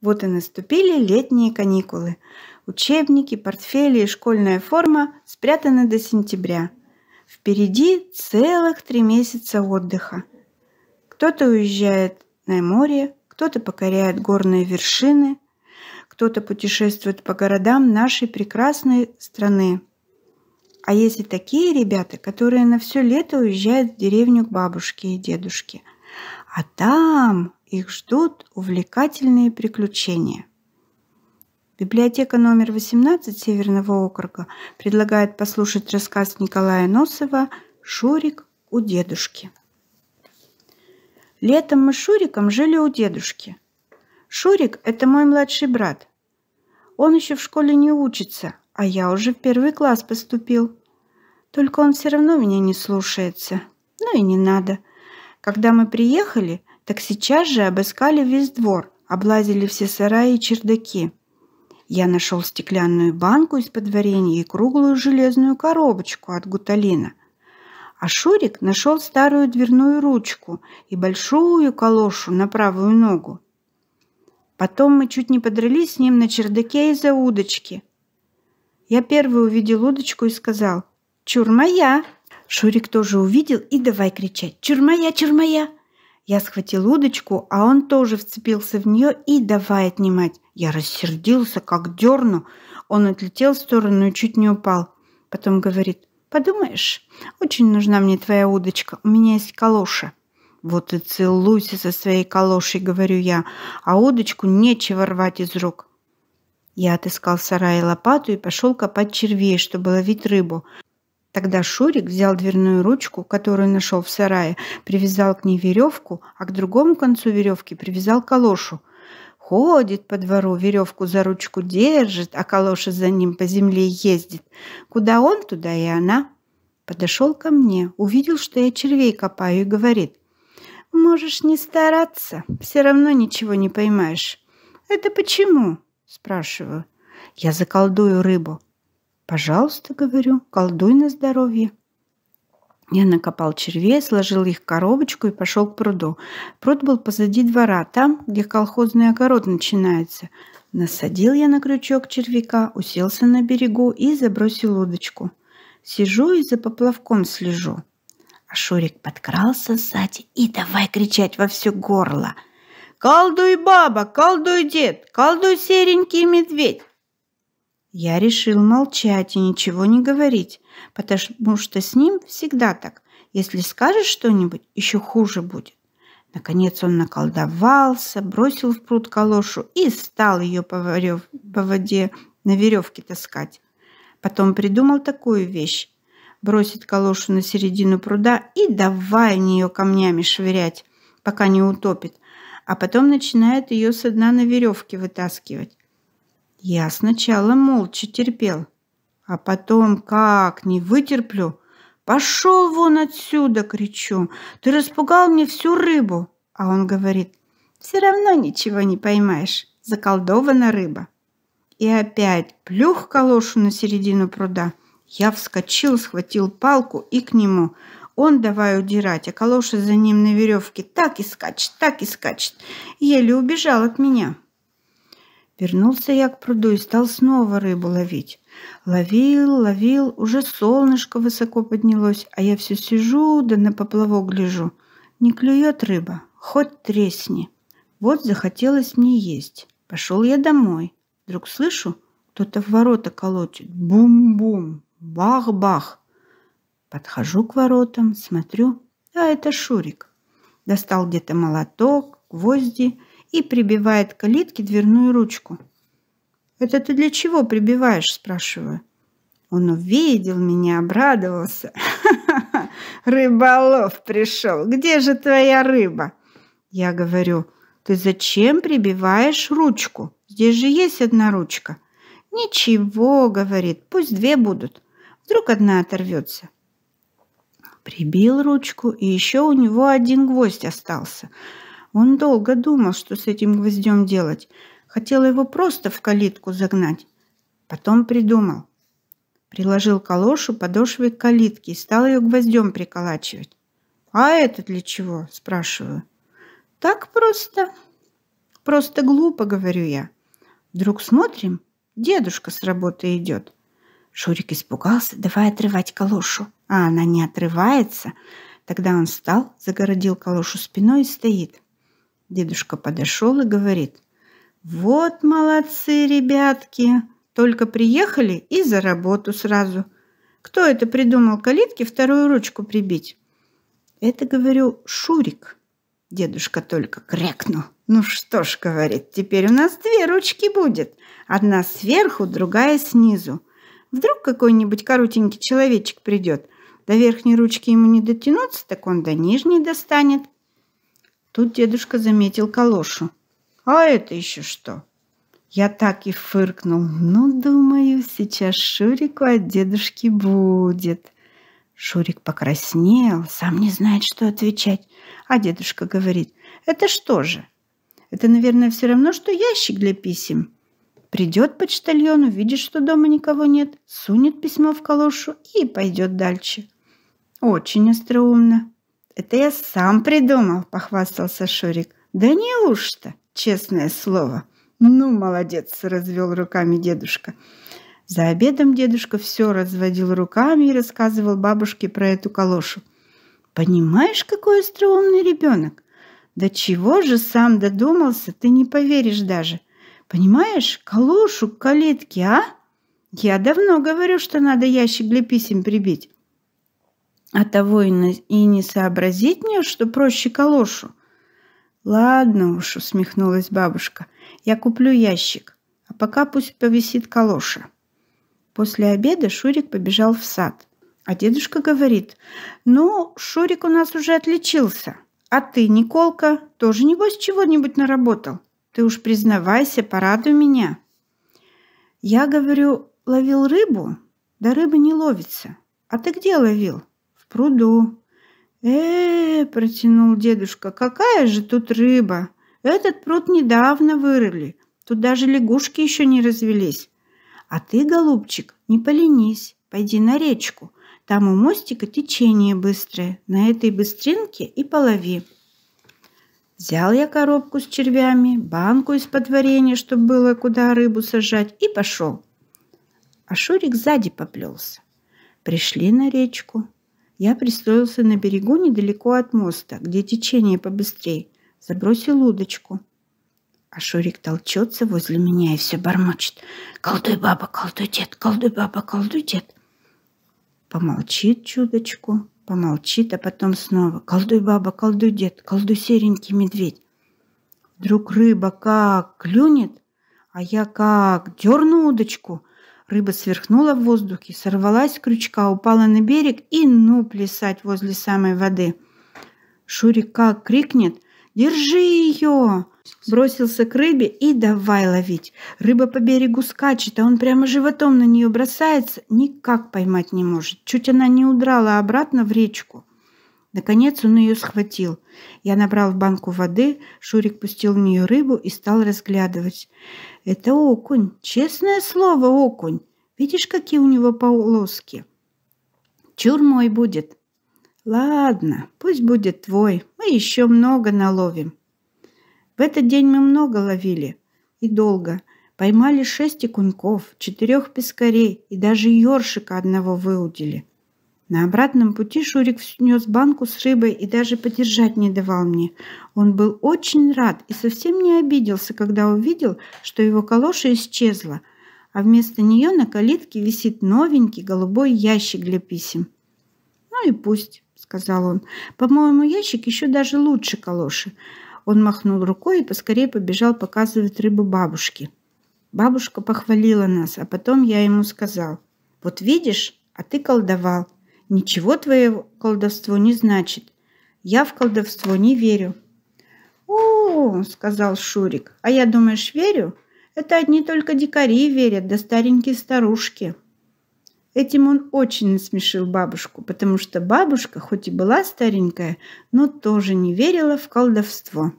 Вот и наступили летние каникулы. Учебники, портфели и школьная форма спрятаны до сентября. Впереди целых три месяца отдыха. Кто-то уезжает на море, кто-то покоряет горные вершины, кто-то путешествует по городам нашей прекрасной страны. А есть и такие ребята, которые на все лето уезжают в деревню к бабушке и дедушке. А там их ждут увлекательные приключения. Библиотека номер 18 Северного округа предлагает послушать рассказ Николая Носова «Шурик у дедушки». Летом мы с Шуриком жили у дедушки. Шурик – это мой младший брат. Он еще в школе не учится, а я уже в первый класс поступил. Только он все равно меня не слушается. Ну и не надо. Когда мы приехали, так сейчас же обыскали весь двор, облазили все сараи и чердаки. Я нашел стеклянную банку из-под варенья и круглую железную коробочку от гуталина. А Шурик нашел старую дверную ручку и большую калошу на правую ногу. Потом мы чуть не подрались с ним на чердаке из-за удочки. Я первый увидел удочку и сказал «Чур моя!» Шурик тоже увидел и давай кричать «Чур моя, чур моя!» Я схватил удочку, а он тоже вцепился в нее и давай отнимать. Я рассердился, как дерну. Он отлетел в сторону и чуть не упал. Потом говорит, подумаешь, очень нужна мне твоя удочка, у меня есть калоша. Вот и целуйся со своей калошей, говорю я, а удочку нечего рвать из рук. Я отыскал в сарае лопату и пошел копать червей, чтобы ловить рыбу. Тогда Шурик взял дверную ручку, которую нашел в сарае, привязал к ней веревку, а к другому концу веревки привязал калошу. Ходит по двору, веревку за ручку держит, а калоша за ним по земле ездит. Куда он, туда и она. Подошел ко мне, увидел, что я червей копаю и говорит. «Можешь не стараться, все равно ничего не поймаешь». «Это почему?» – спрашиваю. «Я заколдую рыбу», Пожалуйста, говорю, колдуй на здоровье. Я накопал червей, сложил их в коробочку и пошел к пруду. Пруд был позади двора, там, где колхозный огород начинается. Насадил я на крючок червяка, уселся на берегу и забросил удочку. Сижу и за поплавком слежу. А Шурик подкрался сзади и давай кричать во все горло. «Колдуй, баба! Колдуй, дед! Колдуй, серенький медведь! Я решил молчать и ничего не говорить, потому что с ним всегда так. Если скажешь что-нибудь, еще хуже будет. Наконец он наколдовался, бросил в пруд калошу и стал ее по, варев... по воде на веревке таскать. Потом придумал такую вещь. бросит калошу на середину пруда и давай нее камнями швырять, пока не утопит, а потом начинает ее со дна на веревке вытаскивать. Я сначала молча терпел, а потом, как не вытерплю, «Пошел вон отсюда!» — кричу. «Ты распугал мне всю рыбу!» А он говорит, «Все равно ничего не поймаешь, заколдована рыба». И опять плюх калошу на середину пруда. Я вскочил, схватил палку и к нему. Он давай удирать, а калоша за ним на веревке так и скачет, так и скачет. Еле убежал от меня. Вернулся я к пруду и стал снова рыбу ловить. Ловил, ловил, уже солнышко высоко поднялось, а я все сижу, да на поплавок гляжу. Не клюет рыба, хоть тресни. Вот захотелось мне есть. Пошел я домой. Вдруг слышу, кто-то в ворота колотит. Бум-бум, бах-бах. Подхожу к воротам, смотрю, а это Шурик. Достал где-то молоток, гвозди и прибивает к калитке дверную ручку. «Это ты для чего прибиваешь?» – спрашиваю. Он увидел меня, обрадовался. «Рыболов пришел! Где же твоя рыба?» Я говорю, «Ты зачем прибиваешь ручку? Здесь же есть одна ручка». «Ничего», — говорит, — «пусть две будут. Вдруг одна оторвется». Прибил ручку, и еще у него один гвоздь остался – он долго думал, что с этим гвоздем делать. Хотел его просто в калитку загнать. Потом придумал. Приложил калошу подошве к калитке и стал ее гвоздем приколачивать. «А это для чего?» – спрашиваю. «Так просто. Просто глупо, – говорю я. Вдруг смотрим, дедушка с работы идет». Шурик испугался, давай отрывать калошу. А она не отрывается. Тогда он встал, загородил калошу спиной и стоит – Дедушка подошел и говорит, «Вот молодцы, ребятки! Только приехали и за работу сразу. Кто это придумал калитке вторую ручку прибить?» «Это, говорю, Шурик». Дедушка только крякнул. «Ну что ж, — говорит, — теперь у нас две ручки будет. Одна сверху, другая снизу. Вдруг какой-нибудь коротенький человечек придет. До верхней ручки ему не дотянуться, так он до нижней достанет. Тут дедушка заметил калошу. «А это еще что?» Я так и фыркнул. «Ну, думаю, сейчас Шурику от дедушки будет». Шурик покраснел, сам не знает, что отвечать. А дедушка говорит, «Это что же? Это, наверное, все равно, что ящик для писем». Придет почтальон, увидит, что дома никого нет, сунет письмо в калошу и пойдет дальше. Очень остроумно это я сам придумал», — похвастался Шурик. «Да неужто? Честное слово». «Ну, молодец!» — развел руками дедушка. За обедом дедушка все разводил руками и рассказывал бабушке про эту калошу. «Понимаешь, какой остроумный ребенок? Да чего же сам додумался, ты не поверишь даже. Понимаешь, калошу к калитке, а? Я давно говорю, что надо ящик для писем прибить а того и, не сообразить мне, что проще калошу. Ладно уж, усмехнулась бабушка, я куплю ящик, а пока пусть повисит калоша. После обеда Шурик побежал в сад, а дедушка говорит, ну, Шурик у нас уже отличился, а ты, Николка, тоже небось чего-нибудь наработал. Ты уж признавайся, порадуй меня. Я говорю, ловил рыбу, да рыба не ловится. А ты где ловил? пруду. Э, -э, э протянул дедушка, какая же тут рыба? Этот пруд недавно вырыли. Тут даже лягушки еще не развелись. А ты, голубчик, не поленись, пойди на речку. Там у мостика течение быстрое. На этой быстринке и полови. Взял я коробку с червями, банку из-под варенья, чтобы было куда рыбу сажать, и пошел. А Шурик сзади поплелся. Пришли на речку. Я пристроился на берегу недалеко от моста, где течение побыстрее. Забросил удочку. А Шурик толчется возле меня и все бормочет. «Колдуй, баба, колдуй, дед! Колдуй, баба, колдуй, дед!» Помолчит чудочку, помолчит, а потом снова. «Колдуй, баба, колдуй, дед! Колдуй, серенький медведь!» Вдруг рыба как клюнет, а я как дерну удочку, Рыба сверхнула в воздухе, сорвалась с крючка, упала на берег и ну плясать возле самой воды. Шурик как крикнет «Держи ее!» Бросился к рыбе и давай ловить. Рыба по берегу скачет, а он прямо животом на нее бросается, никак поймать не может. Чуть она не удрала обратно в речку. Наконец он ее схватил. Я набрал в банку воды, Шурик пустил в нее рыбу и стал разглядывать. «Это окунь! Честное слово, окунь! Видишь, какие у него полоски?» «Чур мой будет!» «Ладно, пусть будет твой, мы еще много наловим». В этот день мы много ловили и долго. Поймали шесть икуньков, четырех пескарей и даже ёршика одного выудили – на обратном пути Шурик снес банку с рыбой и даже подержать не давал мне. Он был очень рад и совсем не обиделся, когда увидел, что его калоша исчезла, а вместо нее на калитке висит новенький голубой ящик для писем. «Ну и пусть», — сказал он. «По-моему, ящик еще даже лучше калоши». Он махнул рукой и поскорее побежал показывать рыбу бабушке. Бабушка похвалила нас, а потом я ему сказал. «Вот видишь, а ты колдовал». Ничего твое колдовство не значит. Я в колдовство не верю. О, сказал Шурик, а я думаешь, верю? Это одни только дикари верят, да старенькие старушки. Этим он очень насмешил бабушку, потому что бабушка, хоть и была старенькая, но тоже не верила в колдовство.